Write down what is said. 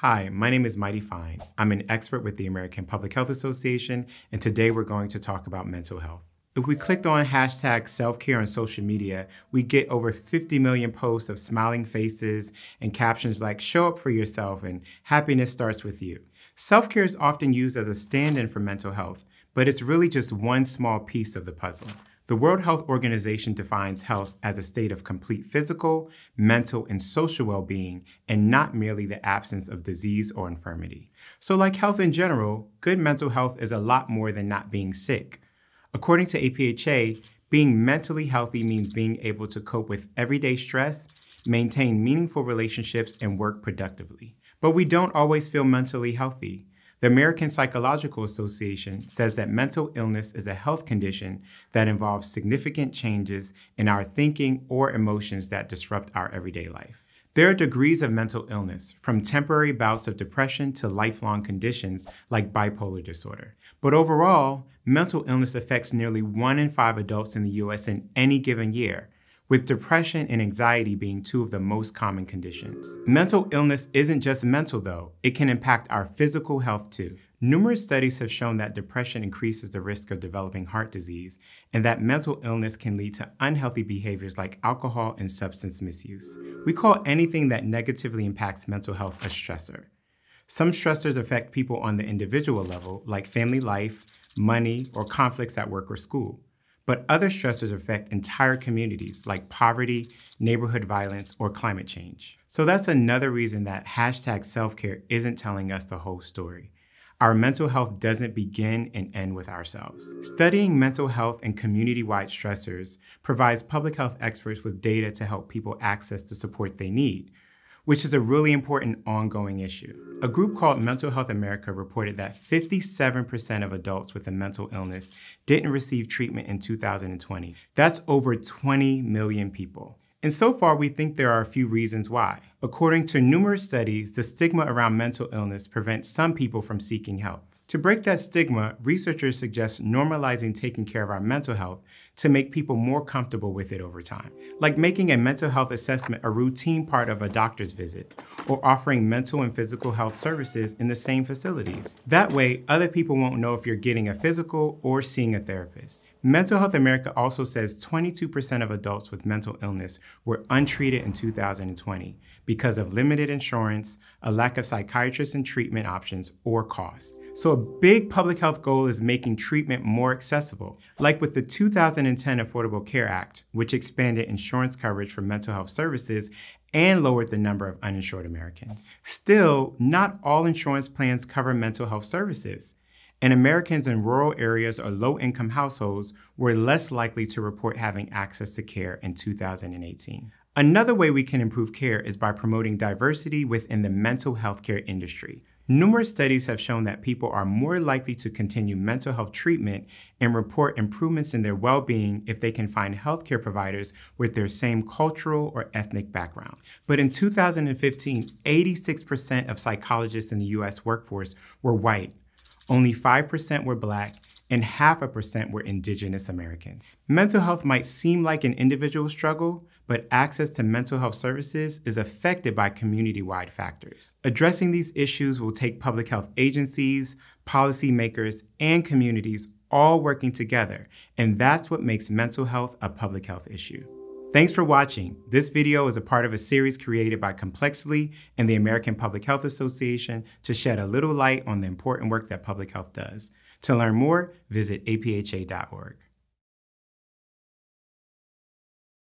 Hi, my name is Mighty Fine. I'm an expert with the American Public Health Association, and today we're going to talk about mental health. If we clicked on hashtag self-care on social media, we get over 50 million posts of smiling faces and captions like show up for yourself and happiness starts with you. Self-care is often used as a stand-in for mental health, but it's really just one small piece of the puzzle. The World Health Organization defines health as a state of complete physical, mental, and social well being, and not merely the absence of disease or infirmity. So, like health in general, good mental health is a lot more than not being sick. According to APHA, being mentally healthy means being able to cope with everyday stress, maintain meaningful relationships, and work productively. But we don't always feel mentally healthy. The American Psychological Association says that mental illness is a health condition that involves significant changes in our thinking or emotions that disrupt our everyday life. There are degrees of mental illness, from temporary bouts of depression to lifelong conditions like bipolar disorder. But overall, mental illness affects nearly one in five adults in the US in any given year, with depression and anxiety being two of the most common conditions. Mental illness isn't just mental, though, it can impact our physical health too. Numerous studies have shown that depression increases the risk of developing heart disease, and that mental illness can lead to unhealthy behaviors like alcohol and substance misuse. We call anything that negatively impacts mental health a stressor. Some stressors affect people on the individual level, like family life, money, or conflicts at work or school. But other stressors affect entire communities like poverty, neighborhood violence, or climate change. So that's another reason that hashtag self care isn't telling us the whole story. Our mental health doesn't begin and end with ourselves. Studying mental health and community wide stressors provides public health experts with data to help people access the support they need which is a really important ongoing issue. A group called Mental Health America reported that 57% of adults with a mental illness didn't receive treatment in 2020. That's over 20 million people. And so far, we think there are a few reasons why. According to numerous studies, the stigma around mental illness prevents some people from seeking help. To break that stigma, researchers suggest normalizing taking care of our mental health to make people more comfortable with it over time, like making a mental health assessment a routine part of a doctor's visit, or offering mental and physical health services in the same facilities. That way, other people won't know if you're getting a physical or seeing a therapist. Mental Health America also says 22% of adults with mental illness were untreated in 2020 because of limited insurance, a lack of psychiatrists and treatment options, or costs. So, a big public health goal is making treatment more accessible, like with the 2010 Affordable Care Act, which expanded insurance coverage for mental health services and lowered the number of uninsured Americans. Still, not all insurance plans cover mental health services and Americans in rural areas or low income households were less likely to report having access to care in 2018. Another way we can improve care is by promoting diversity within the mental health care industry. Numerous studies have shown that people are more likely to continue mental health treatment and report improvements in their well being if they can find healthcare providers with their same cultural or ethnic backgrounds. But in 2015, 86% of psychologists in the US workforce were white, only 5% were Black, and half a percent were Indigenous Americans. Mental health might seem like an individual struggle, but access to mental health services is affected by community wide factors. Addressing these issues will take public health agencies, policymakers, and communities all working together, and that's what makes mental health a public health issue. Thanks for watching. This video is a part of a series created by Complexly and the American Public Health Association to shed a little light on the important work that public health does. To learn more, visit apha.org.